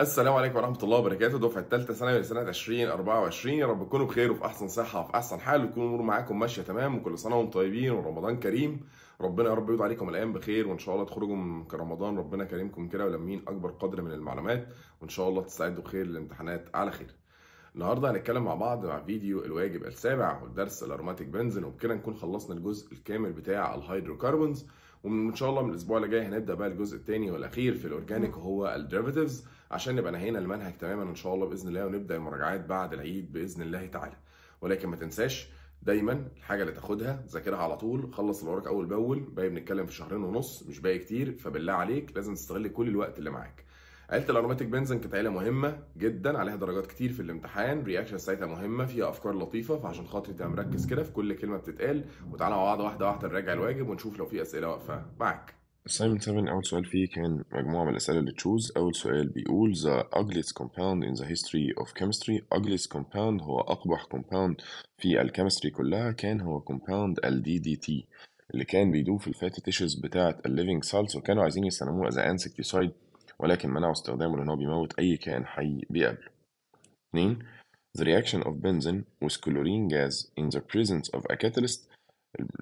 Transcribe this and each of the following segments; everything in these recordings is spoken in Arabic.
السلام عليكم ورحمة الله وبركاته دفعة ثالثة ثانوي لسنة 2024 يا رب تكونوا بخير وفي أحسن صحة وفي أحسن حال وتكون الأمور معاكم ماشية تمام وكل سنة وأنتم طيبين ورمضان كريم ربنا يا رب يرضى عليكم الأيام بخير وإن شاء الله تخرجوا من رمضان ربنا كريمكم كده ولمين أكبر قدر من المعلومات وإن شاء الله تستعدوا بخير للامتحانات على خير. النهارده هنتكلم مع بعض مع فيديو الواجب السابع والدرس الأروماتيك بنزين وبكده نكون خلصنا الجزء الكامل بتاع الهيدروكربونز وإن شاء الله من الأسبوع اللي جاي هنبدأ بقى الجزء الثاني والأخير في الأورجانيك وهو الديريفيتيفز عشان نبقى نهينا المنهج تماما ان شاء الله باذن الله ونبدا المراجعات بعد العيد باذن الله تعالى ولكن ما تنساش دايما الحاجه اللي تاخدها ذاكرها على طول خلص اللي وراك اول باول باقي بنتكلم في شهرين ونص مش باقي كتير فبالله عليك لازم تستغل كل الوقت اللي معاك عيله الاروماتيك بنزن كانت عيله مهمه جدا عليها درجات كتير في الامتحان رياكشن ساعتها مهمه فيها افكار لطيفه فعشان خاطري تبقى مركز كده في كل كلمه بتتقال وتعالى مع بعض واحده واحده نراجع الواجب ونشوف لو في اسئله واقفه معاك Assignment 7 أول سؤال فيه كان مجموعة من الأسئلة اللي تشوز أول سؤال بيقول The ugliest compound in the history of chemistry ugliest compound هو أقبح compound في الكيمستري كلها كان هو compound ال DDT اللي كان بيدوب في الفاتي تيشز بتاعة الليفينج سالتس وكانوا عايزين يستخدموه as an insecticide ولكن منعوا استخدامه لأن هو بيموت أي كائن حي بيقابله. 2. The reaction of benzene with chlorine gas in the presence of a catalyst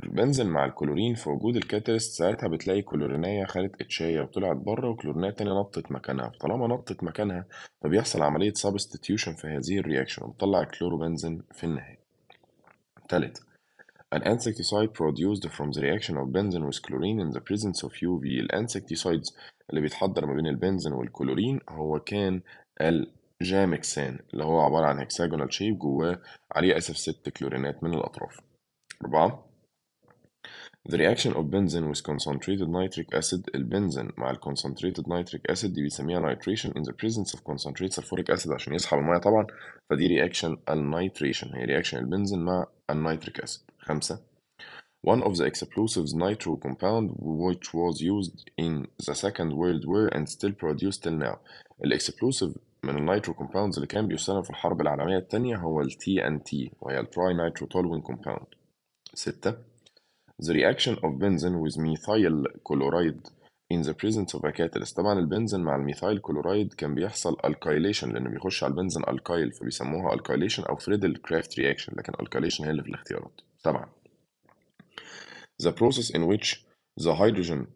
البنزين مع الكلورين في وجود الكاتاليست ساعتها بتلاقي كلوريناية خدت اتشاية وطلعت بره وكلوريناية تانية نطت مكانها فطالما نطت مكانها فبيحصل عملية سبستيتيوشن في هذه الرياكشن وبتطلع الكلوروبنزين في النهاية تالت An insecticide produced from the reaction of benzene with chlorine in the presence of UV الانسكتيسايدز اللي بيتحضر ما بين البنزين والكلورين هو كان الجامكسان اللي هو عبارة عن هكساجونال شيب جواه عليه أسف ست كلورينات من الأطراف أربعة The reaction of benzene with concentrated nitric acid البنزين مع ال concentrated nitric acid دي بيسميها nitration in the presence of concentrated sulfuric acid عشان يسحب المية طبعا فدي reaction النيتريشن هي reaction البنزين مع النيتريك acid خمسة One of the explosives nitro compound which was used in the second world war and still produced till now ال explosive من النيترو compounds اللي كان بيستخدم في الحرب العالمية التانية هو ال TNT وهي ال nitro Toluene compound ستة The reaction of benzene with methyl chloride in the presence of a catalyst طبعا البنزين مع الميثايل كلورايد كان بيحصل الكايليشن لانه بيخش على البنزين الكايل فبيسموها الكايليشن أو فريدل كرافت رياكشن لكن الكايليشن هي اللي في الاختيارات طبعا The process in which the hydrogen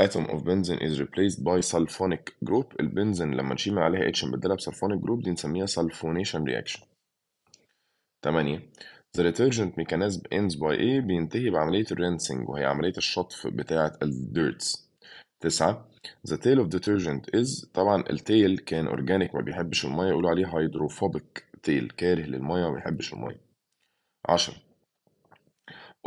atom of benzene is replaced by sulfonic group البنزين لما نشيل عليها اتش نبدلها بسلفونيك group دي نسميها sulfonation reaction 8 The detergent mechanism ends by A بينتهي بعملية الرينسنج وهي عملية الشطف بتاعة الديرتس تسعة The tail of detergent is طبعا التيل كان أورجانيك ما بيحبش المية يقولوا عليه هيدروفوبيك تيل كاره للمية وما بيحبش المية عشرة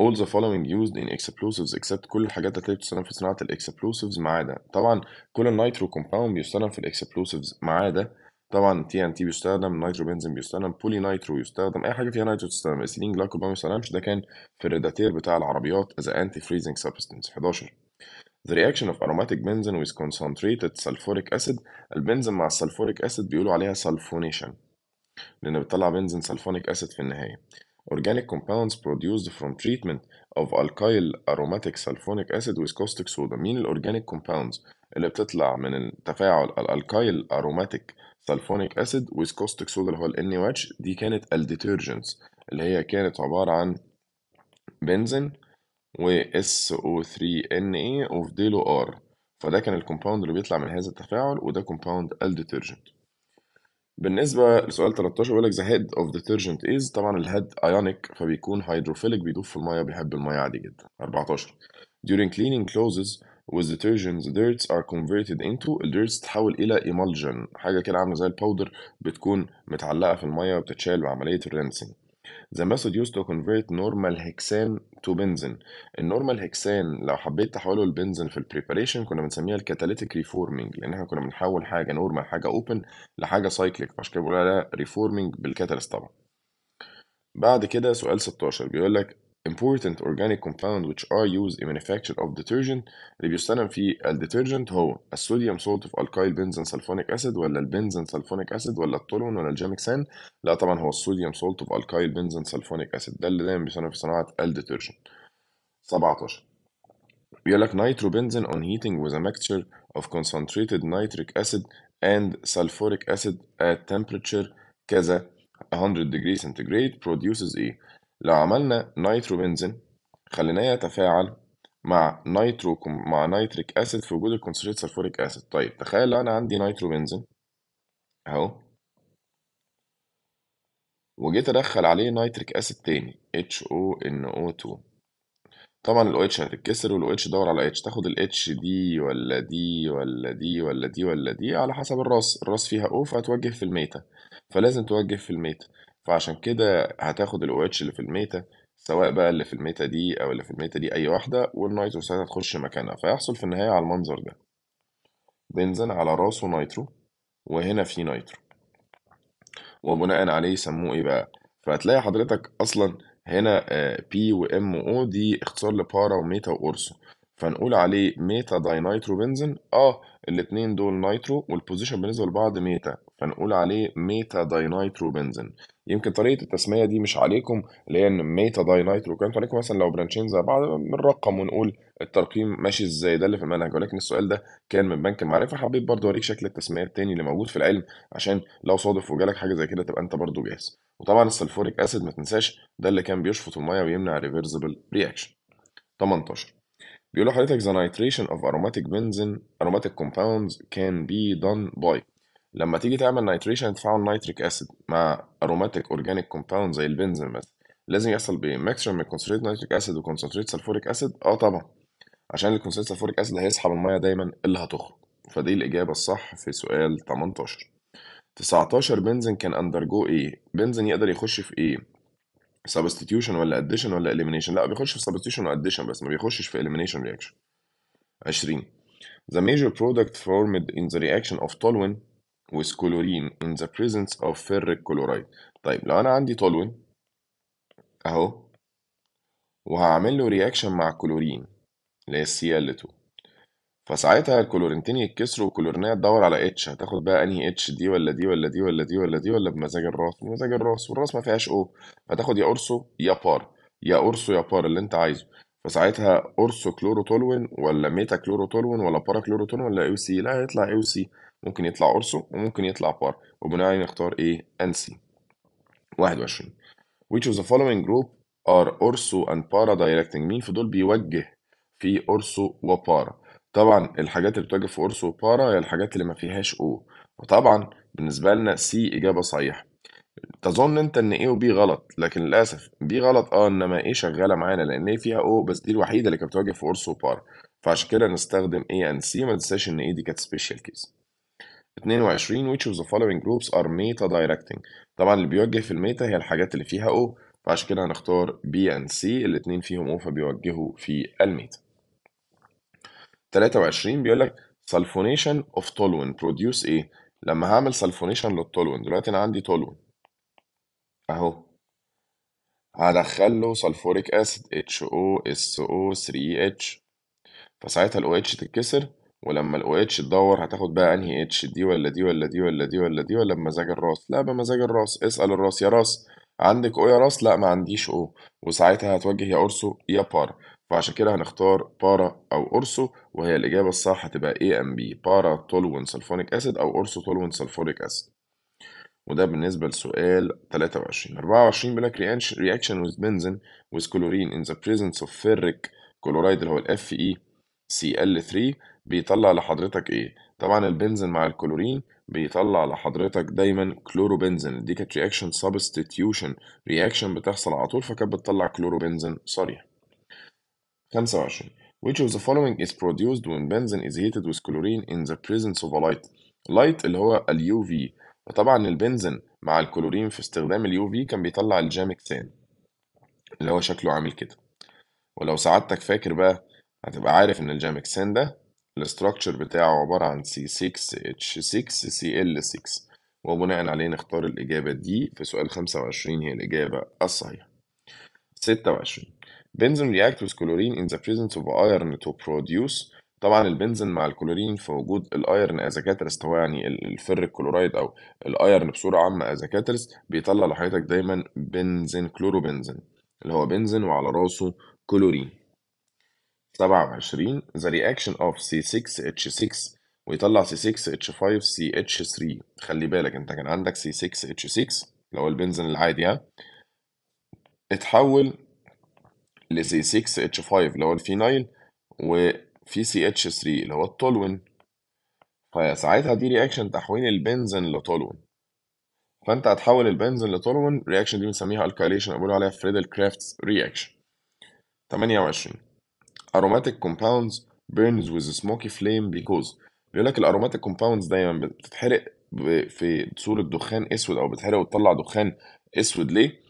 All the following used in explosives except كل الحاجات اللي بتستخدم في صناعة الاكسبلوسيفز ما عدا طبعا كل النيترو كومباوند بيستخدم في الاكسبلوسيفز ما عدا طبعا تي ان تي بيستخدم نايترو بنزين بيستخدم بولي نايترو يستخدم اي حاجه فيها نايترو تستخدم اسيلين جلايكول ما بيستخدمش ده كان في الريداتير بتاع العربيات از انتي فريزنج سبستنس 11 The reaction of aromatic benzene with concentrated sulfuric acid البنزين مع السلفوريك acid بيقولوا عليها سلفونيشن لأن بتطلع بنزين سلفونيك acid في النهاية Organic compounds produced from treatment of alkyl aromatic sulfonic acid with caustic soda مين الأورجانيك compounds اللي بتطلع من التفاعل الألكايل aromatic سلفونيك اسيد ويز صودا اللي هو ال NaOH دي كانت الديترجنتس اللي هي كانت عبارة عن بنزين و SO3Na وفضيلو R فده كان الكومباوند اللي بيطلع من هذا التفاعل وده كومباوند الديترجنت بالنسبة لسؤال 13 بيقول لك the head of detergent is طبعا الهيد ionic فبيكون هيدروفيليك بيدوب في المية بيحب المية عادي جدا 14 during cleaning clothes with detergent the dirts are converted into dirts تتحول إلى emulsion حاجة كده عاملة زي الباودر بتكون متعلقة في المية وبتتشال بعملية الرنسنج The method used to convert normal hexane to benzene النورمال hexane, لو حبيت تحوله لبنزين في البريباريشن كنا بنسميها الكاتاليتيك ريفورمينج لان احنا كنا بنحول حاجه نورمال حاجه اوبن لحاجه سايكليك فعشان كده بقول عليها ريفورمينج بالكاتاليست طبعا بعد كده سؤال 16 بيقول لك important organic compound which are used in manufacture of detergent اللي بيستخدم في الديترجنت هو الصوديوم salt of الكايل بنزين سلفونيك اسيد ولا البنزين سلفونيك اسيد ولا التولون ولا الجامكسان لا طبعا هو الصوديوم salt of الكايل بنزين سلفونيك اسيد ده اللي دايما بيستخدم في صناعه الديترجنت 17 بيقول لك nitrobenzene on heating with a mixture of concentrated nitric acid and sulfuric acid at temperature كذا 100 degree centigrade produces ايه لو عملنا نيترو بنزين خليناه يتفاعل مع نيترو مع نيتريك اسيد في وجود الكونسنتريت سلفوريك اسيد طيب تخيل لو انا عندي نيترو بنزين اهو وجيت ادخل عليه نيتريك اسيد تاني HONO2 طبعا ال OH هتتكسر وال OH دور على H تاخد ال H دي ولا دي ولا دي ولا دي ولا دي على حسب الراس الراس فيها O فهتوجه في الميتا فلازم توجه في الميتا فعشان كده هتاخد الاو OH اللي في الميتا سواء بقى اللي في الميتا دي أو اللي في الميتا دي أي واحدة ساعتها هتخش مكانها فيحصل في النهاية على المنظر ده بنزين على راسه نيترو وهنا في نيترو وبناء عليه يسموه إيه بقى فهتلاقي حضرتك أصلا هنا بي وام او دي اختصار لبارا وميتا وارسو فنقول عليه ميتا داي بنزين اه الاثنين دول نيترو والبوزيشن بالنسبة لبعض ميتا فنقول عليه ميتا داي نيترو بنزين يمكن طريقة التسمية دي مش عليكم اللي هي ان ميتا داي نيترو كانت عليكم مثلا لو برانشين زي بعض بنرقم ونقول الترقيم ماشي ازاي ده اللي في المنهج ولكن السؤال ده كان من بنك المعرفة حبيت برضه اوريك شكل التسمية التاني اللي موجود في العلم عشان لو صادف وجالك حاجة زي كده تبقى انت برضه جاهز وطبعا السلفوريك اسيد ما تنساش ده اللي كان بيشفط المية ويمنع ريفرسبل رياكشن 18 بيقولوا حضرتك the nitration of aromatic benzene aromatic compounds can be done by لما تيجي تعمل نيتريشن تفاعل نيتريك اسيد مع اروماتيك اورجانيك كومباوند زي البنزين مثلا لازم يحصل بميكشر من كونسنتريت نيتريك اسيد وكونسنتريت سلفوريك اسيد اه طبعا عشان الكونسنتريت سلفوريك اسيد هيسحب الميه دايما اللي هتخرج فدي الاجابه الصح في سؤال 18 19 بنزين كان اندرجو ايه بنزين يقدر يخش في ايه سبستيتيوشن ولا اديشن ولا اليمينيشن لا بيخش في سبستيتيوشن واديشن بس ما بيخشش في اليمينيشن رياكشن 20 The major product formed in the reaction of toluene with chlorine in the presence of ferric chloride طيب لو انا عندي toluene اهو وهعمل له رياكشن مع كلورين اللي هي Cl2 فساعتها الكلورنتين يتكسروا وكلورنيه تدور على اتش هتاخد بقى انهي اتش دي ولا دي ولا دي ولا دي ولا دي ولا بمزاج الراس بمزاج الراس والراس ما فيهاش او فتاخد يا اورسو يا بار يا اورسو يا بار اللي انت عايزه فساعتها اورسو تولوين ولا ميتا كلورو تولوين ولا بارا كلورو تولوين ولا او سي لا هيطلع او سي ممكن يطلع اورسو وممكن يطلع بار وبناء عليه نختار ايه ان سي 21 which of the following group are orso and para directing مين في دول بيوجه في اورسو وبارا طبعًا الحاجات اللي بتواجه في قرص وبارا هي الحاجات اللي ما فيهاش O، وطبعًا بالنسبة لنا C إجابة صحيحة، تظن أنت إن A وB غلط، لكن للأسف B غلط آه إنما A شغالة معانا لإن A فيها O بس دي الوحيدة اللي كانت بتواجه في قرص وبارا فعشان كده نستخدم A ان C ما تنساش إن A دي كانت special case. 22 which of the following groups are meta directing طبعًا اللي بيوجه في الميتا هي الحاجات اللي فيها O فعشان كده هنختار B ان C الاتنين فيهم O فبيوجهوا في الميتا. 23 بيقول لك سلفونيشن اوف تولوين بروديوس ايه لما هعمل سلفونيشن للتولوين دلوقتي انا عندي تولوين اهو هدخل له سلفوريك اسيد اتش او اس او 3 اتش فساعتها الاو اتش تتكسر ولما الاو اتش تدور هتاخد بقى انهي اتش دي ولا دي ولا دي ولا دي ولا دي ولا بمزاج الراس لا بمزاج الراس اسأل الراس يا راس عندك او يا راس لا ما عنديش او وساعتها هتوجه يا اورسو يا بار فعشان كده هنختار بارا أو أورسو وهي الإجابة الصح هتبقى A and B بارا تولوين سلفونيك أسيد أو أورسو تولوين سلفونيك أسيد وده بالنسبة لسؤال 23 24 بلاك رياكشن وذ بنزين وذ كلورين ان ذا بريزنس اوف فيريك كلورايد اللي هو الاف اي سي ال 3 بيطلع لحضرتك ايه؟ طبعا البنزين مع الكلورين بيطلع لحضرتك دايما كلوروبنزين دي كانت رياكشن سبستيتيوشن رياكشن بتحصل على طول فكانت بتطلع كلوروبنزين صريح 25 Which of the following is produced when benzene is heated with chlorine in the presence of a light light اللي هو اليو في فطبعا البنزين مع الكلورين في استخدام اليو في كان بيطلع الجام اللي هو شكله عامل كده ولو سعادتك فاكر بقى هتبقى عارف ان الجامكسان ده الاستراكشر بتاعه عبارة عن C6H6Cl6 وبناء عليه نختار الإجابة دي في سؤال 25 هي الإجابة الصحيحة 26 بنزين react with chlorine in the presence of iron to produce طبعا البنزين مع الكلورين في وجود الايرن از كاتاليست هو يعني الفر الكلورايد او الايرن بصوره عامه از كاتاليست بيطلع لحضرتك دايما بنزين كلوروبنزين اللي هو بنزين وعلى راسه كلورين 27 the reaction of C6H6 ويطلع C6H5CH3 خلي بالك انت كان عندك C6H6 اللي هو البنزين العادي ها اتحول اللي زي 6 اتش 5 اللي هو الفينايل وفي سي اتش 3 اللي هو التولوين فساعتها دي رياكشن تحويل البنزين لتولوين فانت هتحول البنزين لتولوين الرياكشن دي بنسميها الكاليشن بيقولوا عليها فريدل كرافتس رياكشن 28 aromatic compounds burns with a smoky flame because بيقول لك الاروماتيك كومباوندز دايما بتتحرق في صورة دخان اسود او بتحرق وتطلع دخان اسود ليه؟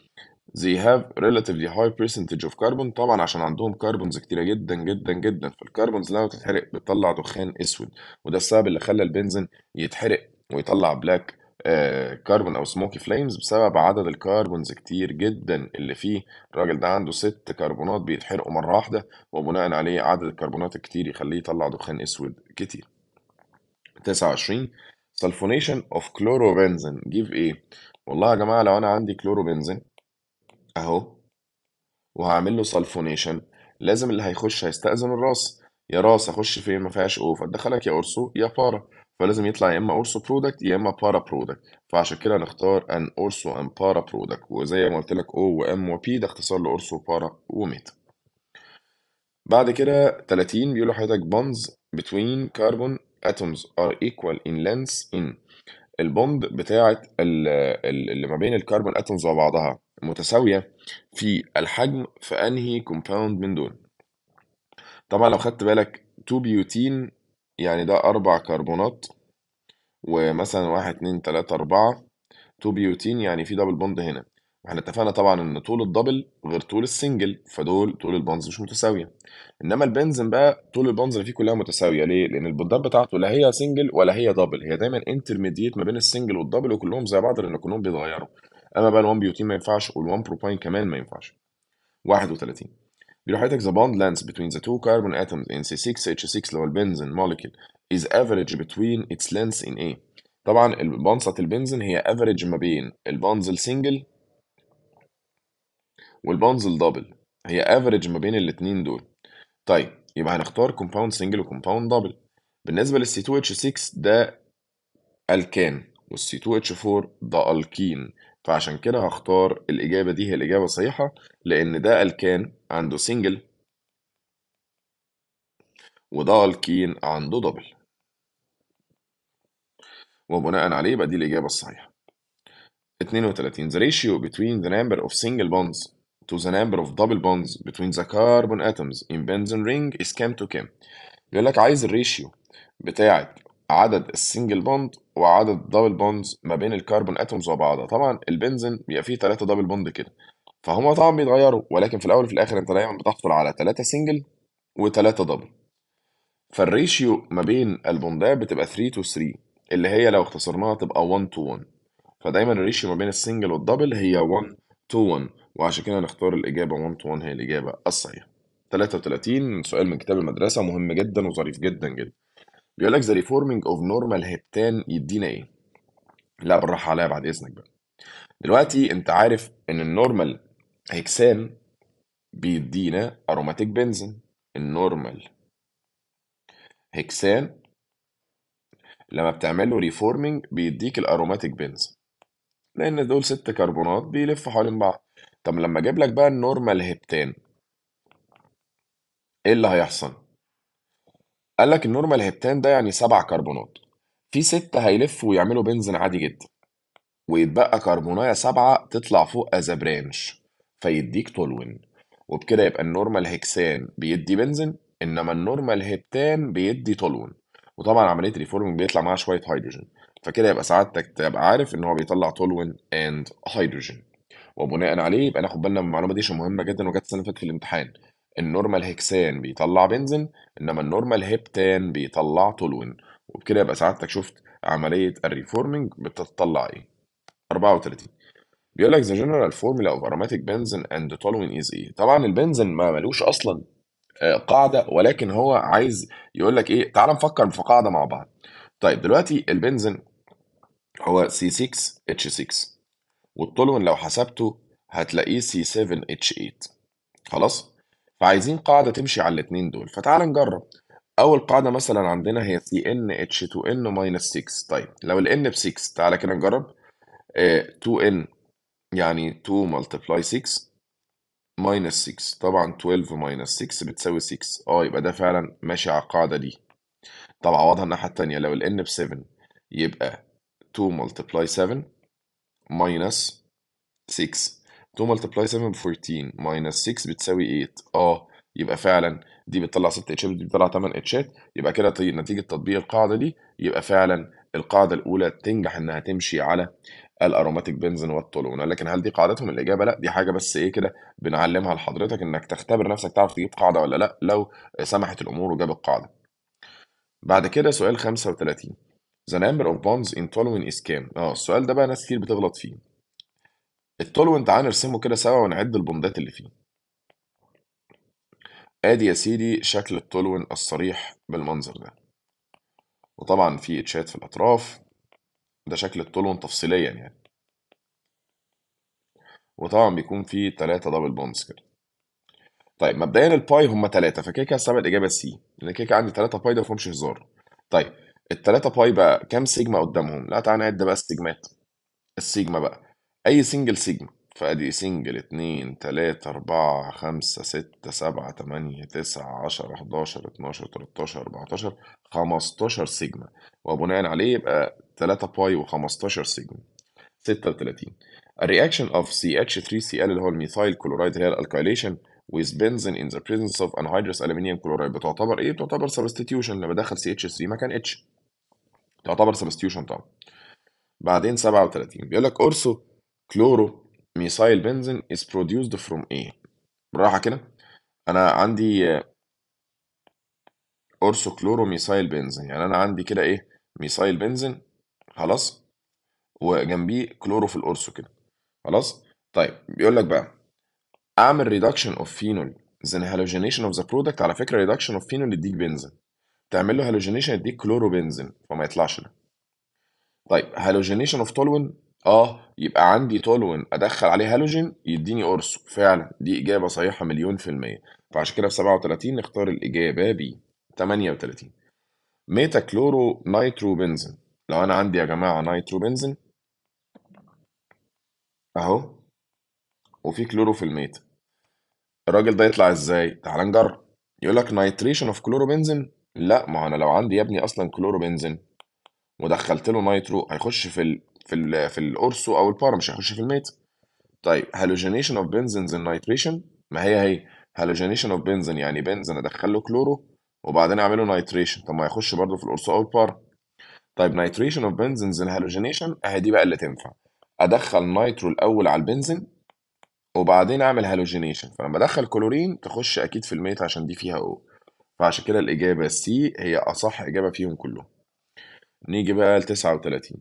they have relatively high percentage of carbon طبعا عشان عندهم كربونز كتيرة جدا جدا جدا فالكربونز لما بتتحرق بتطلع دخان اسود وده السبب اللي خلى البنزين يتحرق ويطلع بلاك آه، كربون او سموكي فليمز بسبب عدد الكربونز كتير جدا اللي فيه الراجل ده عنده ست كربونات بيتحرقوا مره واحده وبناء عليه عدد الكربونات الكتير يخليه يطلع دخان اسود كتير 29 سلفونيشن اوف كلوروبنزين جيف ايه والله يا جماعه لو انا عندي كلوروبنزين اهو وهعمل له سلفونيشن لازم اللي هيخش هيستأذن الراس يا راس اخش فين ما فيهاش او ادخلك يا اورسو يا بارا فلازم يطلع يا اما اورسو برودكت يا اما بارا برودكت فعشان كده نختار ان اورسو ان بارا برودكت وزي ما قلت لك او وام وبي ده اختصار لاورسو بارا وميتا بعد كده 30 بيقول لحضرتك bonds between carbon atoms are equal in length in البوند بتاعه اللي ما بين الكربون اتومز وبعضها متساوية في الحجم في أنهي كومباوند من دول طبعا لو خدت بالك 2 بيوتين يعني ده أربع كربونات ومثلا واحد اتنين تلاتة أربعة 2 بيوتين يعني في دبل بوند هنا واحنا اتفقنا طبعا ان طول الدبل غير طول السنجل فدول طول البونز مش متساويه انما البنزين بقى طول البونز اللي فيه كلها متساويه ليه لان البوندات بتاعته لا هي سنجل ولا هي دبل هي دايما انترميديت ما بين السنجل والدبل وكلهم زي بعض لان كلهم بيتغيروا اما بقى ال1 بيوتين ما ينفعش وال1 بروباين كمان ما ينفعش 31 بيقول حضرتك the bond length between the two carbon atoms in C6H6 اللي هو البنزين molecule is average between its lengths in A طبعا البنصة البنزين هي average ما بين البنز السنجل والبنز الدبل هي average ما بين الاثنين دول طيب يبقى هنختار compound single و compound double بالنسبة لل C2H6 ده الكان وال C2H4 ده الكين فعشان كده هختار الإجابة دي هي الإجابة الصحيحة لأن ده الكان عنده سنجل وده الكين عنده دبل وبناء عليه يبقى دي الإجابة الصحيحة 32 the ratio between the number of single bonds to the number of double bonds between the carbon atoms in benzene ring is cam to cam بيقول لك عايز الريشيو بتاعة عدد السنجل بوند وعدد دبل بوندز ما بين الكربون اتومز وبعضها طبعا البنزين بيبقى فيه ثلاثه دبل بوند كده فهم طبعا بيتغيروا ولكن في الاول وفي الاخر انت دايما بتحصل على ثلاثه سنجل وثلاثه دبل فالريشيو ما بين البوندات بتبقى 3 تو 3 اللي هي لو اختصرناها تبقى 1 تو 1 فدايما الريشيو ما بين السنجل والدبل هي 1 تو 1 وعشان كده نختار الاجابه 1 تو 1 هي الاجابه الصحيحه 33 سؤال من كتاب المدرسه مهم جدا وظريف جدا جدا بيقول لك ذا ريفورمينج اوف نورمال هبتان يدينا ايه؟ لا بالراحه عليا بعد اذنك بقى دلوقتي انت عارف ان النورمال هيكسان بيدينا اروماتيك بنزين النورمال هيكسان لما بتعمل له ريفورمينج بيديك الاروماتيك بنزين لان دول ست كربونات بيلفوا حوالين بعض طب لما اجيب لك بقى النورمال هيبتان ايه اللي هيحصل قال لك النورمال هبتان ده يعني سبع كربونات في ستة هيلفوا ويعملوا بنزين عادي جدا ويتبقى كربوناية سبعة تطلع فوق أز برانش فيديك تولوين وبكده يبقى النورمال هكسان بيدي بنزين إنما النورمال هبتان بيدي تولوين وطبعا عملية ريفورمينج بيطلع معاها شوية هيدروجين فكده يبقى سعادتك تبقى عارف إن هو بيطلع تولوين أند هيدروجين وبناء عليه يبقى ناخد بالنا من المعلومة دي عشان مهمة جدا وجت سنة في الامتحان النورمال هيكسان بيطلع بنزين انما النورمال هيبتان بيطلع تولوين وبكده يبقى سعادتك شفت عمليه الريفورمينج بتطلع ايه 34 بيقول لك the general formula of aromatic benzene and toluene is ايه طبعا البنزين ما ملوش اصلا آه، قاعده ولكن هو عايز يقول لك ايه تعال نفكر في قاعده مع بعض طيب دلوقتي البنزين هو C6H6 والتولوين لو حسبته هتلاقيه C7H8 خلاص فعايزين قاعدة تمشي على الاتنين دول فتعال نجرب أول قاعدة مثلا عندنا هي سي إن اتش 2 إن ماينس 6 طيب لو ال N ب 6 تعالى كده نجرب آه، 2N يعني 2 ملتبلاي 6 ماينس 6 طبعا 12 ماينس 6 بتساوي 6 اه يبقى ده فعلا ماشي على القاعدة دي طب عوضها الناحية التانية لو ال N ب 7 يبقى 2 ملتبلاي 7 ماينس 6 2 ملتبلاي 7 ب 14 ماينس 6 بتساوي 8 اه يبقى فعلا دي بتطلع 6 اتشات ودي بتطلع 8 اتشات يبقى كده نتيجه تطبيق القاعده دي يبقى فعلا القاعده الاولى تنجح انها تمشي على الاروماتيك بنزين والطولون لكن هل دي قاعدتهم الاجابه لا دي حاجه بس ايه كده بنعلمها لحضرتك انك تختبر نفسك تعرف تجيب قاعده ولا لا لو سمحت الامور وجاب القاعده بعد كده سؤال 35 the number of bonds in toluene is كام اه السؤال ده بقى ناس كتير بتغلط فيه الطول وانت تعالى نرسمه كده سوا ونعد البندات اللي فيه ادي يا سيدي شكل التولون الصريح بالمنظر ده وطبعا في اتشات في الاطراف ده شكل التولون تفصيليا يعني وطبعا بيكون في تلاتة دبل بونز كده طيب مبدئيا الباي هم تلاتة فكده كده هستبعد الاجابه سي لان كده عندي تلاتة باي ده مفهومش هزار طيب التلاتة باي بقى كام سيجما قدامهم لا تعالى نعد بقى السيجمات السيجما بقى أي سنجل سيجما فأدي سنجل اتنين تلاتة أربعة خمسة ستة سبعة تمانية تسعة عشرة 11 اتناشر 13 أربعتاشر خمستاشر سيجما وبناء عليه يبقى تلاتة باي وخمستاشر سيجما ستة وتلاتين الرياكشن سي اتش 3 ال اللي هو الميثايل كلورايد اللي هي الالكايليشن with benzene in the presence of anhydrous aluminium chloride بتعتبر ايه؟ بتعتبر substitution لما بدخل CH3 مكان H تعتبر substitution طبعا بعدين 37 بيقول لك also كلورو ميثايل بنزين از برودوسد فروم ايه براحه كده أنا عندي أورثو كلورو ميثايل بنزين يعني أنا عندي كده إيه ميثايل بنزين خلاص وجنبيه كلورو في الأورثو كده خلاص طيب بيقول لك بقى أعمل ريدكشن أوف فينول زين هالوجينيشن أوف ذا برودكت على فكرة ريدكشن أوف فينول يديك بنزين تعمل له هالوجينيشن يديك كلورو بنزين فما يطلعش ده طيب هالوجينيشن أوف تولوين آه، يبقى عندي تولوين أدخّل عليه هالوجين يدّيني أرسو، فعلًا دي إجابة صحيحة مليون في المِيّة، فعشان كده في 37 نختار الإجابة ب 38 ميتا كلورو نيترو بنزين لو أنا عندي يا جماعة نيترو بنزين أهو وفي كلورو في الميتا، الراجل ده يطلع إزاي؟ تعالَ نجرّب، يقول لك اوف كلورو بنزين لأ، ما هو أنا لو عندي يا ابني أصلًا كلورو بنزين ودخّلت له نيترو هيخش في في في الاورثو او البارا مش هيخش في الميت طيب هالوجينيشن اوف بنزنز النيتريشن نايتريشن ما هي هي هالوجينيشن اوف بنزين يعني بنزين ادخل له كلورو وبعدين اعمله نيتريشن نايتريشن طب ما هيخش برضه في الاورثو او البارا طيب نايتريشن اوف بنزينز اند هالوجينيشن اهي دي بقى اللي تنفع ادخل نايترو الاول على البنزين وبعدين اعمل هالوجينيشن فلما ادخل كلورين تخش اكيد في الميت عشان دي فيها او فعشان كده الاجابه سي هي اصح اجابه فيهم كلهم نيجي بقى ل 39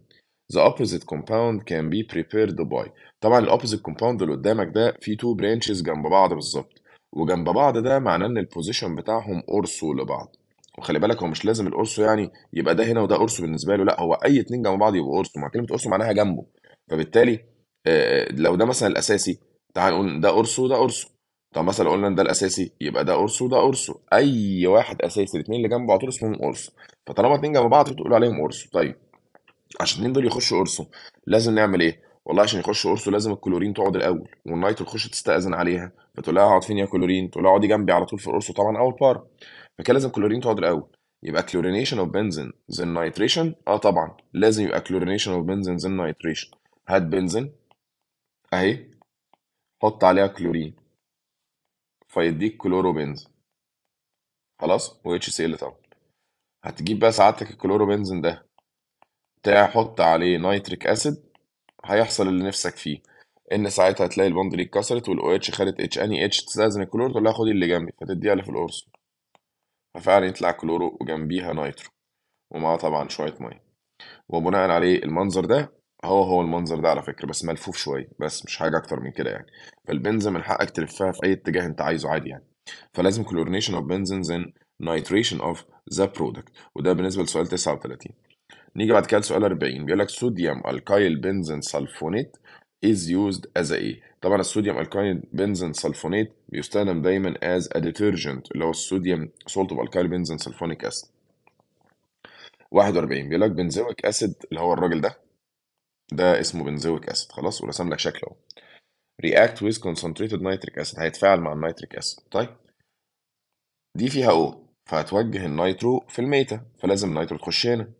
the opposite compound can be prepared by طبعا الاوبوزيت كومباوند اللي قدامك ده فيه تو برانشز جنب بعض بالظبط وجنب بعض ده معناه ان البوزيشن بتاعهم قرصوا لبعض وخلي بالك هو مش لازم القرص يعني يبقى ده هنا وده قرص بالنسبه له لا هو اي اتنين جنب بعض يبقوا قرص مع كلمه قرص معناها جنبه فبالتالي آه، آه، لو ده مثلا الاساسي تعال نقول ده قرص وده قرص طب مثلا قلنا ان ده الاساسي يبقى ده قرص وده قرص اي واحد اساسي الاثنين اللي جنبه على طول اسمهم قرص فطالما اتنين جنب بعض تقول عليهم قرص طيب عشان دول يخشوا اورسو لازم نعمل ايه والله عشان يخشوا اورسو لازم الكلورين تقعد الاول والنايت تخش تستاذن عليها فتقول لها اقعد فين يا كلورين تقول لها اقعدي جنبي على طول في اورسو طبعا اول بار فكده لازم كلورين تقعد الاول يبقى كلورينيشن اوف بنزين زين نايتريشن اه طبعا لازم يبقى كلورينيشن اوف بنزين زين نايتريشن هات بنزين اهي حط عليها كلورين فيديك كلورو بنزين خلاص و اتش سي ال طبعا هتجيب بقى سعادتك بنزين ده تحط عليه نيتريك اسيد هيحصل اللي نفسك فيه ان ساعتها هتلاقي البوند دي اتكسرت والاو اتش خدت اتش اني اتش تستأذن الكلور تقول لها خدي اللي جنبي فتديها اللي في القرص ففعلا يطلع كلورو وجنبيها نيترو ومعاه طبعا شويه ميه وبناء عليه المنظر ده هو هو المنظر ده على فكره بس ملفوف شويه بس مش حاجه اكتر من كده يعني فالبنزين من حقك تلفها في اي اتجاه انت عايزه عادي يعني فلازم كلورنيشن اوف بنزينز ان نيتريشن اوف ذا برودكت وده بالنسبه لسؤال 39 نيجي بعد كده لسؤال 40 بيقول لك صوديوم الكايل بنزين سلفونيت از يوزد از ايه طبعا الصوديوم الكايل بنزين سلفونيت بيستخدم دايما از a اللي هو الصوديوم سولت اوف الكايل بنزين سلفونيك اسيد 41 بيقول لك بنزويك اسيد اللي هو الراجل ده ده اسمه بنزويك اسيد خلاص ورسم لك شكله اهو react with concentrated nitric acid هيتفاعل مع النيتريك اسيد طيب دي فيها او فهتوجه النيترو في الميتا فلازم النيترو تخش هنا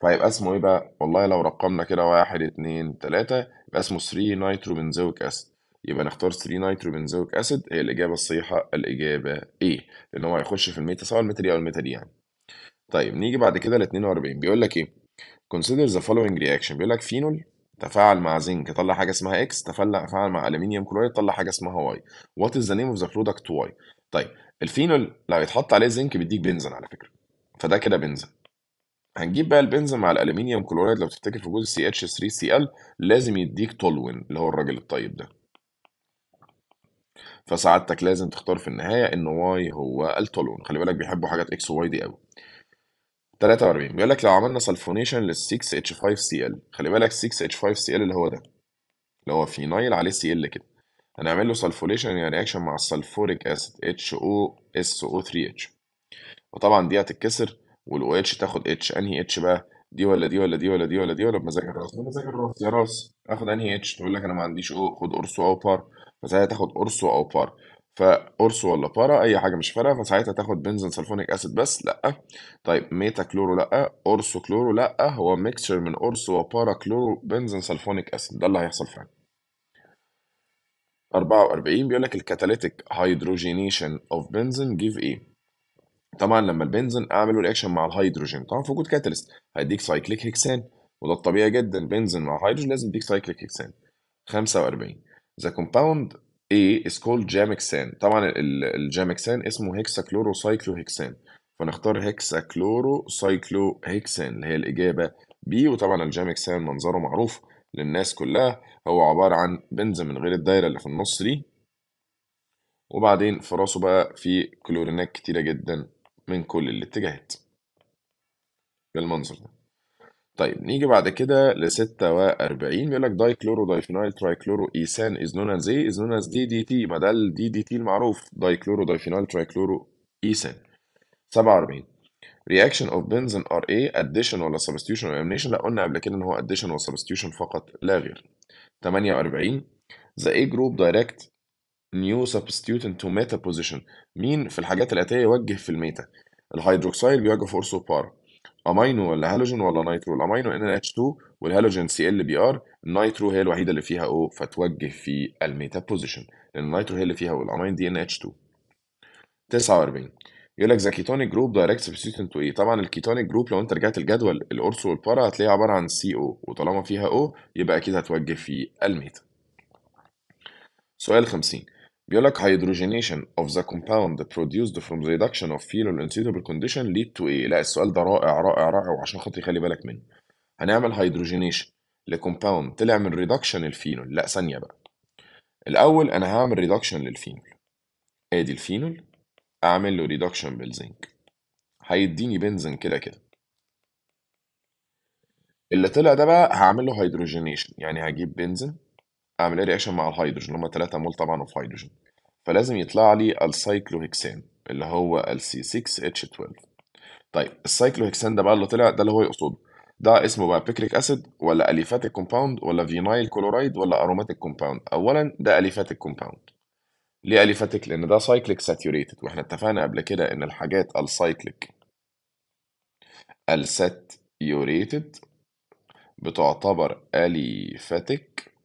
فهيبقى اسمه إيه بقى؟ والله لو رقمنا كده 1 2 3 يبقى اسمه 3 نيترو بنزويك أسيد يبقى نختار 3 نيترو بنزويك أسيد هي الإجابة الصحيحة الإجابة ايه؟ لأن هو هيخش في الميتا سواء المتري أو المتري يعني. طيب نيجي بعد كده ل 42 بيقول لك إيه؟ Consider the following reaction بيقول لك فينول تفاعل مع زنك طلع حاجه اسمها اكس تفاعل مع الومنيوم كلوريد طلع حاجه اسمها واي وات از ذا نيم اوف ذا برودكت واي طيب الفينول لو يتحط عليه زنك بيديك بنزين على فكره فده كده بنزين هنجيب بقى البنز مع الالومنيوم كلورايد لو تفتكر في جزء سي اتش 3 سي ال لازم يديك تولوين اللي هو الراجل الطيب ده فسعادتك لازم تختار في النهايه ان واي هو التولوين خلي بالك بيحبوا حاجات اكس وواي دي قوي 43 بيقول لك لو عملنا سلفونيشن لل 6 اتش 5 سي ال خلي بالك 6 اتش 5 سي ال اللي هو ده اللي هو فينايل عليه سي ال كده هنعمل له سلفوليشن يعني رياكشن مع السلفوريك اسيد اتش او اس او 3 اتش وطبعا دي هتتكسر والاو اتش تاخد اتش انهي اتش بقى دي ولا دي ولا دي ولا دي ولا دي ولا بمزاج الراس بمزاج الراس يا راس اخد انهي اتش تقول لك انا ما عنديش او خد اورسو او بار فساعتها تاخد اورسو او بار فاورسو ولا بارا اي حاجه مش فارقه فساعتها تاخد بنزين سلفونيك اسيد بس لا طيب ميتا كلورو لا اورسو كلورو لا هو ميكسر من اورسو وبارا كلورو بنزين سلفونيك اسيد ده اللي هيحصل فعلا 44 بيقول لك الكاتاليتيك هيدروجينيشن اوف بنزين جيف ايه طبعا لما البنزين اعمل رياكشن مع الهيدروجين طبعا في وجود كاتاليست هيديك سايكليك هيكسان وده الطبيعي جدا بنزين مع هيدروجين لازم يديك سايكليك هيكسان 45 ذا كومباوند A is called جامكسان طبعا الجامكسان اسمه هيكسا كلورو سايكلو هيكسان فنختار هيكسا كلورو سايكلو هيكسان اللي هي الإجابة B وطبعا الجامكسان منظره معروف للناس كلها هو عبارة عن بنزين من غير الدايرة اللي في النص دي وبعدين في راسه بقى في كلورينات كتيرة جدا من كل الاتجاهات بالمنظر ده طيب نيجي بعد كده ل 46 بيقول لك داي كلورو فينايل تراي كلورو ايسان از نون از ايه از نون از دي دي تي ما ده الدي دي تي المعروف داي كلورو فينايل تراي كلورو ايسان 47 reaction of بنزين ار ايه addition ولا substitution ولا elimination لا قلنا قبل كده ان هو addition و substitution فقط لا غير 48 the A group direct نيو substituent تو ميتا بوزيشن مين في الحاجات الآتية يوجه في الميتا الهيدروكسيل بيوجه في اورثو بار امينو ولا هالوجين ولا نايترو الامينو ان اتش 2 والهالوجين سي ال بي ار النايترو هي الوحيده اللي فيها او فتوجه في الميتا بوزيشن لان النايترو هي اللي فيها او الامين دي ان اتش 2 49 يقول لك ذا كيتونيك جروب دايركت سبستيوشن تو ايه طبعا الكيتونيك جروب لو انت رجعت الجدول الاورثو والبارا هتلاقيها عباره عن سي او وطالما فيها او يبقى اكيد هتوجه في الميتا سؤال 50 بيقول لك hydrogenation of the compound produced from the reduction of phenol in suitable condition lead to ايه؟ لا السؤال ده رائع رائع رائع وعشان خاطري خلي بالك منه هنعمل hydrogenation لكومباوند طلع من ريدكشن الفينول لا ثانية بقى الأول أنا هعمل ريدكشن للفينول آدي الفينول أعمل له ريدكشن بالزنك هيديني بنزين كده كده اللي طلع ده بقى هعمل له هيدروجينيشن يعني هجيب بنزين اعمل ايه رياكشن مع الهيدروجين اللي هم مول طبعا اوف هيدروجين فلازم يطلع لي السايكلوهكسان اللي هو ال سي 6 اتش 12 طيب السايكلوهكسان ده بقى اللي طلع ده اللي هو يقصده ده اسمه بقى بيكريك اسيد ولا اليفاتيك كومباوند ولا فينايل كلورايد ولا اروماتيك كومباوند اولا ده اليفاتيك كومباوند ليه اليفاتيك لان ده سايكليك ساتيوريتد واحنا اتفقنا قبل كده ان الحاجات السايكليك الساتيوريتد بتعتبر اليفاتيك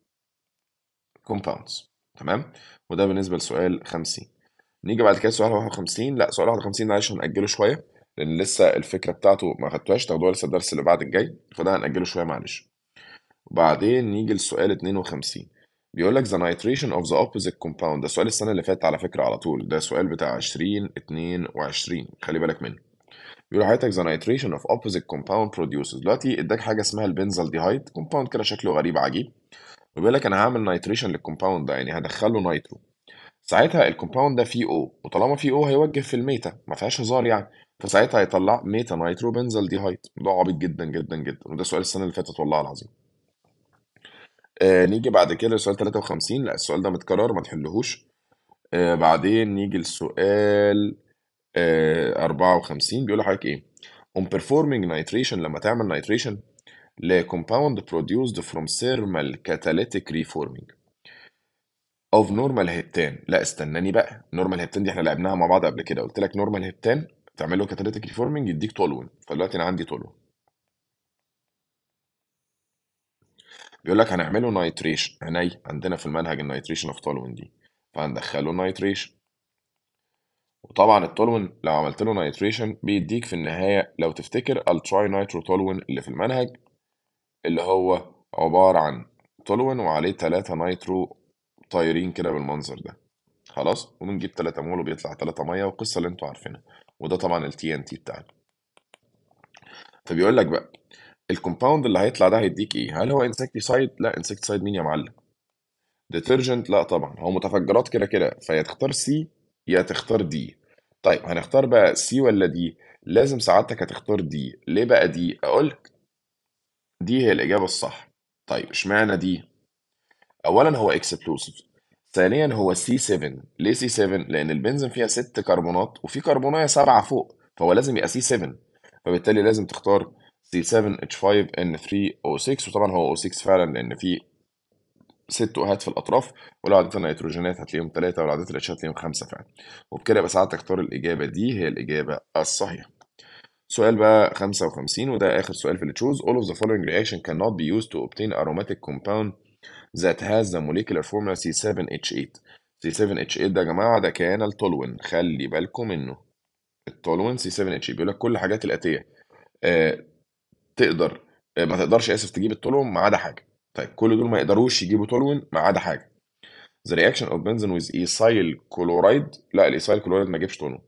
كومباوندز تمام وده بالنسبه لسؤال 50 نيجي بعد كده سؤال 51 لا سؤال 51 معلش هنأجله شويه لان لسه الفكره بتاعته ما خدتوهاش تاخدوها لسه الدرس اللي بعد الجاي فده هنأجله شويه معلش وبعدين نيجي لسؤال 52 بيقول لك the nitration of the opposite compound ده سؤال السنه اللي فاتت على فكره على طول ده سؤال بتاع 20 22 خلي بالك منه بيقول حضرتك the nitration of opposite compound produces دلوقتي اداك حاجه اسمها البنزالديهايد كومباوند كده شكله غريب عجيب وبيقول لك انا هعمل نيتريشن للكومباوند ده يعني هدخله نيترو ساعتها الكومباوند ده فيه او وطالما فيه او هيوجه في الميتا ما فيهاش هزار يعني فساعتها هيطلع ميتا نيترو بنزل ديهايد موضوع عبيط جدا جدا جدا وده سؤال السنه اللي فاتت والله العظيم آه نيجي بعد كده لسؤال 53 لا السؤال ده متكرر ما تحلهوش آه بعدين نيجي لسؤال آه 54 بيقول لحضرتك ايه اون بيرفورمينج نايتريشن لما تعمل نايتريشن ل compound produced from thermal catalytic reforming of normal heptan لا استناني بقى نورمال heptan دي احنا لعبناها مع بعض قبل كده قلت لك نورمال heptan تعمل له catalytic reforming يديك تولوين فدلوقتي انا عندي تولوين بيقول لك هنعمله نايتريشن عيني عندنا في المنهج النايتريشن اوف تولوين دي فهندخله نايتريشن وطبعا التولوين لو عملت له نايتريشن بيديك في النهايه لو تفتكر التراي نيترو تولوين اللي في المنهج اللي هو عبارة عن تولوين وعليه تلاتة نايترو طايرين كده بالمنظر ده خلاص وبنجيب تلاتة مول وبيطلع تلاتة مية والقصة اللي انتوا عارفينها وده طبعا ال تي بتاعنا فبيقول لك بقى الكومباوند اللي هيطلع ده هيديك ايه هل هو انسكتيسايد لا انسكتيسايد مين يا معلم ديترجنت لا طبعا هو متفجرات كده كده فيا تختار سي يا تختار دي طيب هنختار بقى سي ولا دي لازم سعادتك هتختار دي ليه بقى دي اقولك دي هي الإجابة الصح. طيب اشمعنى دي؟ أولًا هو إكسبلوسيف، ثانيًا هو C7 ليه C7؟ لأن البنزين فيها ست كربونات وفي كربوناية سبعة فوق فهو لازم يبقى C7 فبالتالي لازم تختار C7H5N3O6 وطبعًا هو O6 فعلًا لأن في ست أوهات في الأطراف ولو عديت النيتروجينات هتلاقيهم ثلاثة ولو عديت الاتش هتلاقيهم خمسة فعلا وبكده يبقى ساعتها تختار الإجابة دي هي الإجابة الصحيحة. سؤال بقى 55 وده آخر سؤال في التشوز all of the following reaction cannot be used to obtain aromatic compound that has the molecular formula C7H8 C7H8 ده يا جماعة ده كان التولوين خلي بالكم منه التولوين C7H8 بيقول لك كل الحاجات الآتية آه تقدر آه ما تقدرش آسف تجيب التولوين ما عدا حاجة طيب كل دول ما يقدروش يجيبوا تولوين ما عدا حاجة The reaction of benzene with ethyl chloride لا الإيثايل كلورايد ما جابش تولوين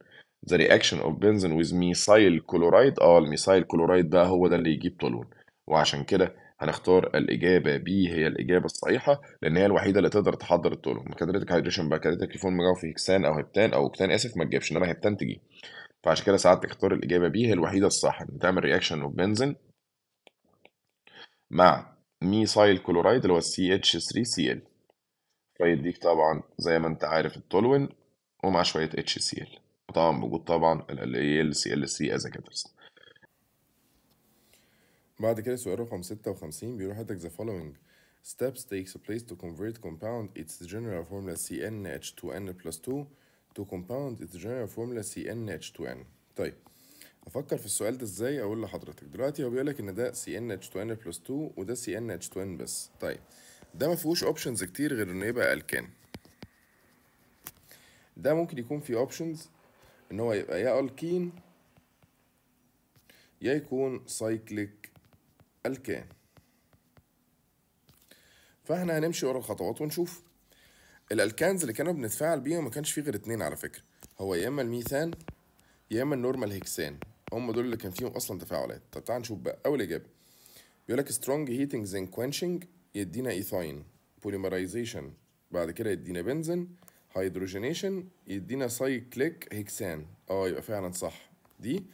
The reaction of benzene with methyl chloride اه الميثايل كلورايد ده هو ده اللي يجيب طولون وعشان كده هنختار الإجابة بي هي الإجابة الصحيحة لأن هي الوحيدة اللي تقدر تحضر الطولون كاتاليتيك هيدريشن بقى كاتاليتيك فون مجاوب في هكسان أو هبتان أو أوكتان آسف ما تجيبش إنما هبتان تجيب فعشان كده ساعات تختار الإجابة بي هي الوحيدة الصح إن تعمل رياكشن أوف بنزين مع ميثايل كلورايد اللي هو CH3Cl فيديك طبعا زي ما أنت عارف التولوين ومع شوية HCl طبعا موجود طبعا ال ال ال سي ال سي از كاتاليست بعد كده سؤال رقم 56 بيقول حضرتك the following steps takes place to convert compound its general formula CnH2n plus 2 to compound its general formula CnH2n طيب افكر في السؤال ده ازاي اقول لحضرتك دلوقتي هو بيقول لك ان ده CnH2n plus 2 وده CnH2n بس طيب ده ما فيهوش اوبشنز كتير غير انه يبقى الكان ده ممكن يكون فيه اوبشنز ان هو يبقى يا الكين يا يكون سايكليك الكان فاحنا هنمشي ورا الخطوات ونشوف الالكانز اللي كانوا بنتفاعل بيهم ما كانش فيه غير اتنين على فكره هو يا اما الميثان يا اما النورمال هيكسان هم دول اللي كان فيهم اصلا تفاعلات طب تعال نشوف بقى اول اجابه بيقول لك سترونج هيتنج زين كوينشنج يدينا ايثاين بوليمرايزيشن بعد كده يدينا بنزين هيدروجينيشن يدينا سايكليك هيكسان اه يبقى فعلا صح دي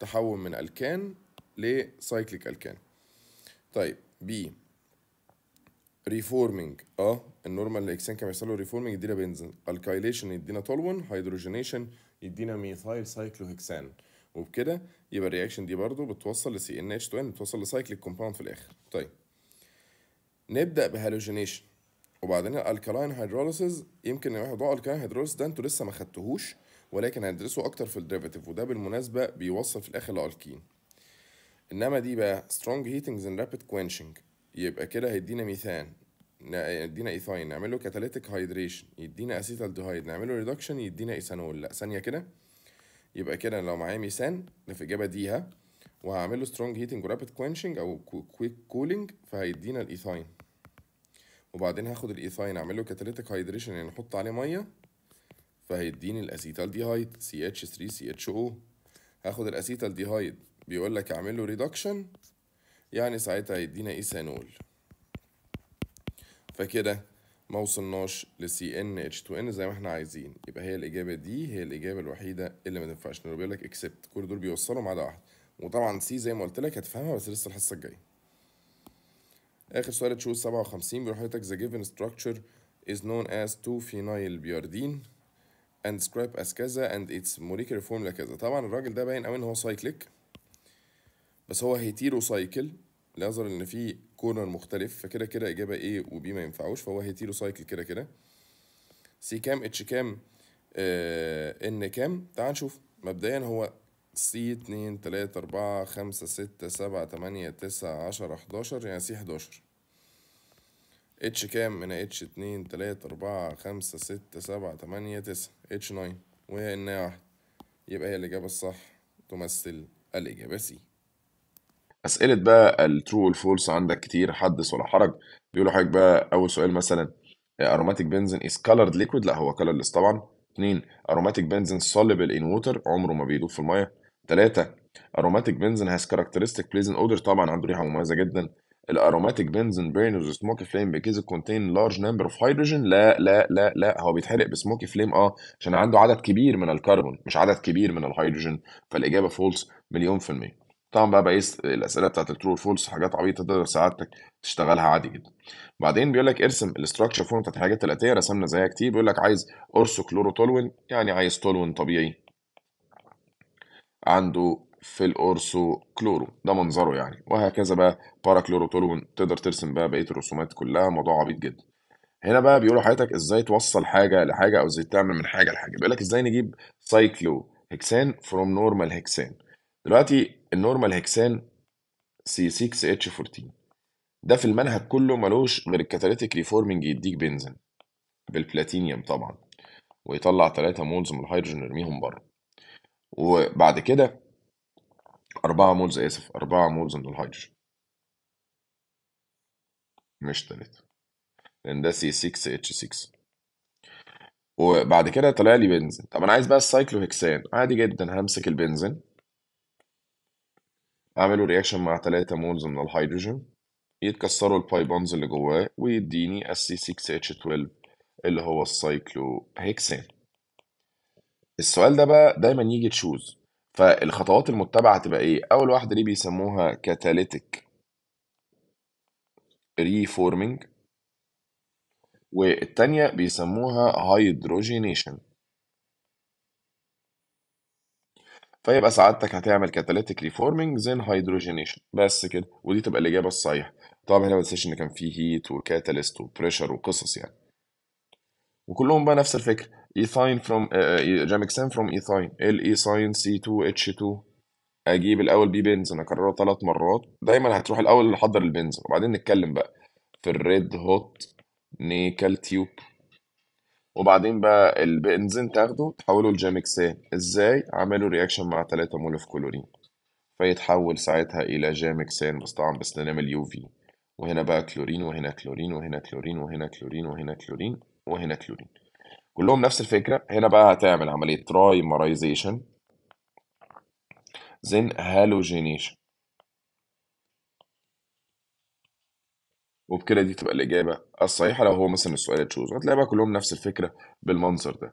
تحول من الكان لسايكليك الكان طيب بي ريفورمينج اه النورمال الهيكسان كان بيحصل له ريفورمينج يدينا بنزين الكايليشن يدينا تولون هيدروجينيشن يدينا ميثايل هيكسان وبكده يبقى الرياكشن دي برضو بتوصل لسي ان اتش 2 بتوصل لسايكليك كومباوند في الاخر طيب نبدا بهالوجينيشن وبعدين الالكالاين هيدروليسز يمكن موضوع الالكالاين هيدروليسز ده انتوا لسه ما خدتوهوش ولكن هندرسه اكتر في الديريفاتيف وده بالمناسبه بيوصل في الاخر لالكين انما دي بقى سترونج هيتنجز and رابيد كوينشنج يبقى كده هيدينا ميثان يدينا ايثاين نعمل له كاتاليتيك هيدريشن يدينا اسيتالديهايد نعمل له ريدكشن يدينا ايثانول لا ثانيه كده يبقى كده لو معايا ميثان ده في اجابه دي ها وهعمل له سترونج هيتنج ورابيد كوينشنج او كويك كولينج فهيدينا الايثاين وبعدين هاخد الايثاين e اعمل له كاتاليتيك هايدريشن يعني احط عليه ميه فهيديني الاسيتال ديهايد سي اتش 3 سي اتش او هاخد الاسيتال هايد بيقول لك اعمل له ريدكشن يعني ساعتها هيدينا ايثانول فكده ما وصلناش ل ان اتش 2 ان زي ما احنا عايزين يبقى هي الاجابه دي هي الاجابه الوحيده اللي ما تنفعش بيقول لك اكسبت كل دول بيوصلوا ما عدا واحد وطبعا سي زي ما قلت لك هتفهمها بس لسه الحصه الجايه اخر سؤال تشوز 57 بيقول حضرتك the given structure is known as 2 phenyl بياردين and describe as كذا and its molecular formula كذا طبعا الراجل ده باين قوي ان هو سايكليك بس هو هيتيرو سايكل نظرا ان في كورنر مختلف فكده كده اجابه ايه وبي ما ينفعوش فهو هيتيرو سايكل كده كده سي كام اتش كام ان آه، كام تعال نشوف مبدئيا هو سي اتنين تلاتة أربعة خمسة ستة سبعة تمانية تسعة عشرة حداشر يعني سي حداشر اتش كام من اتش اتنين تلاتة أربعة خمسة ستة سبعة تمانية تسعة اتش ناين وهي إن واحدة يبقى هي الإجابة الصح تمثل الإجابة سي أسئلة بقى الترو والفولس عندك كتير حدث ولا حرج بيقولوا حضرتك بقى أول سؤال مثلا أروماتيك بنزين إز كالرد ليكويد لا هو كالرلس طبعا اتنين أروماتيك بنزين سوليبل ان ووتر عمره ما بيدوب في المية 3 aromatic benzene has characteristic بليزن odor طبعا عنده ريحه مميزه جدا الاروماتيك بنزين بيرن وذ سموكي فليم بيكيز كونتين لارج نمبر اوف هيدروجين لا لا لا لا هو بيتحرق بسموكي فليم اه عشان عنده عدد كبير من الكربون مش عدد كبير من الهيدروجين فالاجابه فولس مليون في الميه طبعا بقى بقيس الاسئله بتاعت الترو فولس حاجات عبيطه تقدر سعادتك تشتغلها عادي جدا بعدين بيقول لك ارسم الاستراكشر فورم بتاعت الحاجات الاتيه رسمنا زيها كتير بيقول لك عايز اورسو كلورو تولوين يعني عايز تولوين طبيعي عنده في الأورسو كلورو ده منظره يعني وهكذا بقى باراكلوروتولون تقدر ترسم بقى بقية الرسومات كلها موضوع عبيط جدا هنا بقى بيقولوا حضرتك ازاي توصل حاجة لحاجة أو ازاي تعمل من حاجة لحاجة بيقول لك ازاي نجيب سايكلو هكسان فروم نورمال هكسان دلوقتي النورمال هكسان C6H14 ده في المنهج كله ملوش غير الكاتاليتيك ريفورمنج يديك بنزين بالبلاتينيوم طبعا ويطلع 3 مولز من الهيدروجين يرميهم بره وبعد كده 4 مولز اسف 4 مولز من الهيدروجين مش تلاتة لان ده سي 6 اتش 6 وبعد كده طلع لي بنزين طب انا عايز بقى السايكلو هيكسان عادي جدا همسك البنزين اعمله رياكشن مع 3 مولز من الهيدروجين يتكسروا الباي بونز اللي جواه ويديني السي 6 اتش 12 اللي هو السايكلو هيكسان السؤال ده بقى دايمًا يجي تشوز فالخطوات المتبعة هتبقى إيه؟ أول واحدة دي بيسموها كاتاليتيك ريفورمينج والتانية بيسموها هيدروجينيشن فيبقى سعادتك هتعمل كاتاليتيك ريفورمينج زين هيدروجينيشن بس كده ودي تبقى الإجابة الصحيحة طبعا هنا ما تنساش إن كان في هيت وكاتاليست وبريشر وقصص يعني وكلهم بقى نفس الفكرة ايثاين e from جامكسان فروم ايثاين ال ايثاين سي 2 اتش 2 اجيب الاول بي بنزين اكرره ثلاث مرات دايما هتروح الاول نحضر البنزين وبعدين نتكلم بقى في الريد هوت نيكل تيوب وبعدين بقى البنزين تاخده تحوله لجامكسان ازاي عملوا رياكشن مع 3 مول في كلورين فيتحول ساعتها الى جامكسان بس طبعا بس اليو في وهنا بقى كلورين وهنا كلورين وهنا كلورين وهنا كلورين وهنا كلورين, وهنا كلورين. كلهم نفس الفكره هنا بقى هتعمل عمليه ترايمرايزيشن زين هالوجينيشن وبكده دي تبقى الاجابه الصحيحه لو هو مثلا السؤال تشوز هتلاقي بقى كلهم نفس الفكره بالمنظر ده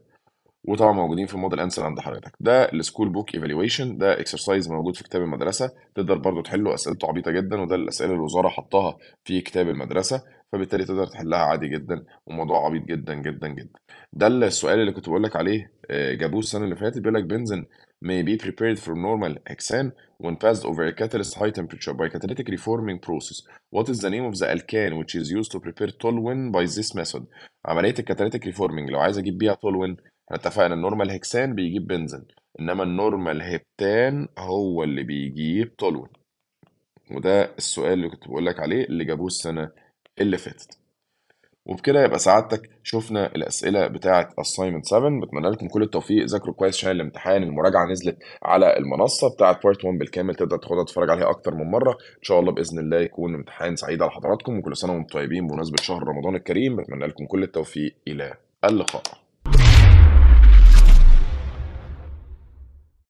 وطبعا موجودين في الموديل انسر عند حضرتك ده السكول بوك ايفالويشن ده اكسرسايز موجود في كتاب المدرسه تقدر برضو تحله اسئلته عبيطه جدا وده الاسئله اللي الوزاره حطاها في كتاب المدرسه فبالتالي تقدر تحلها عادي جدا وموضوع عبيط جدا جدا جدا ده السؤال اللي كنت بقول لك عليه آه، جابوه السنه اللي فاتت بيقول لك بنزين may be prepared for normal exam when passed over a catalyst high temperature by catalytic reforming process. What is the name of the alkane which is used to prepare toluene by this method؟ عملية الكاتاليتيك ريفورمينج لو عايز أجيب بيها toluene احنا اتفقنا النورمال هيكسان بيجيب بنزين انما النورمال هبتان هو اللي بيجيب تولوين وده السؤال اللي كنت بقول لك عليه اللي جابوه السنه اللي فاتت وبكده يبقى سعادتك شفنا الاسئله بتاعه assignment 7 بتمنى لكم كل التوفيق ذاكروا كويس عشان الامتحان المراجعه نزلت على المنصه بتاعه بارت 1 بالكامل تقدر تاخدها تتفرج عليها اكتر من مره ان شاء الله باذن الله يكون امتحان سعيد على حضراتكم وكل سنه وانتم طيبين بمناسبه شهر رمضان الكريم بتمنى لكم كل التوفيق الى اللقاء